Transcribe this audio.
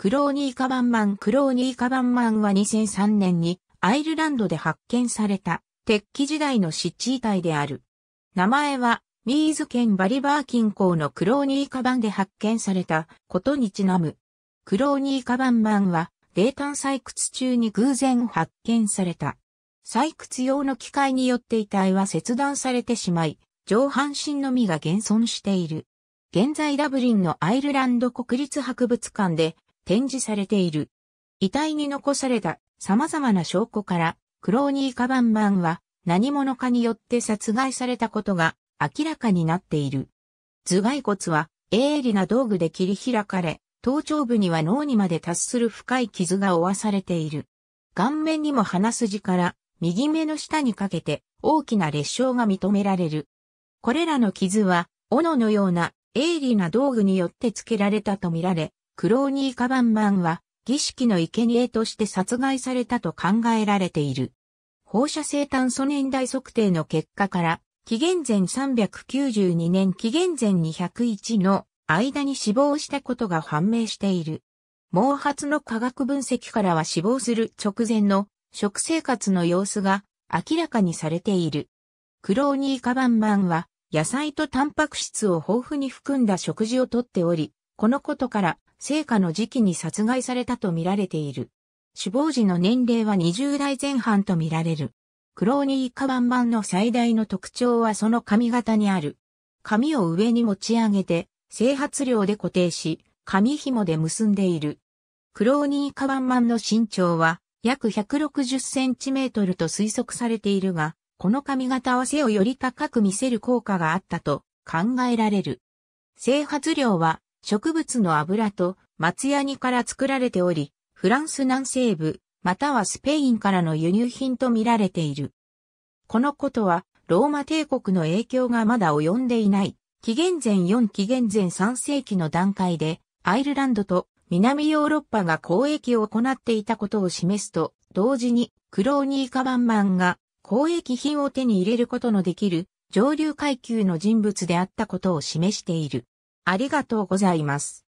クローニーカバンマンクローニーカバンマンは2003年にアイルランドで発見された鉄器時代の湿地遺体である。名前はミーズ県バリバー近郊のクローニーカバンで発見されたことにちなむ。クローニーカバンマンは冷炭採掘中に偶然発見された。採掘用の機械によって遺体は切断されてしまい、上半身のみが現存している。現在ダブリンのアイルランド国立博物館で展示されている。遺体に残された様々な証拠から、クローニー・カバンマンは何者かによって殺害されたことが明らかになっている。頭蓋骨は鋭利な道具で切り開かれ、頭頂部には脳にまで達する深い傷が負わされている。顔面にも鼻筋から右目の下にかけて大きな裂傷が認められる。これらの傷は、斧のような鋭利な道具によってつけられたとみられ、クローニーカバンマンは、儀式の生贄として殺害されたと考えられている。放射性炭素年代測定の結果から、紀元前392年紀元前201の間に死亡したことが判明している。毛髪の化学分析からは死亡する直前の食生活の様子が明らかにされている。クローニーカバンマンは野菜とタンパク質を豊富に含んだ食事をとっており、このことから、聖火の時期に殺害されたと見られている。死亡時の年齢は20代前半と見られる。クローニーカバンンの最大の特徴はその髪型にある。髪を上に持ち上げて、整髪量で固定し、髪紐で結んでいる。クローニーカバンマンの身長は約160センチメートルと推測されているが、この髪型は背をより高く見せる効果があったと考えられる。整髪量は植物の油と松ヤニから作られており、フランス南西部、またはスペインからの輸入品と見られている。このことは、ローマ帝国の影響がまだ及んでいない、紀元前4紀元前3世紀の段階で、アイルランドと南ヨーロッパが交易を行っていたことを示すと、同時に、クローニーカバンマンが交易品を手に入れることのできる上流階級の人物であったことを示している。ありがとうございます。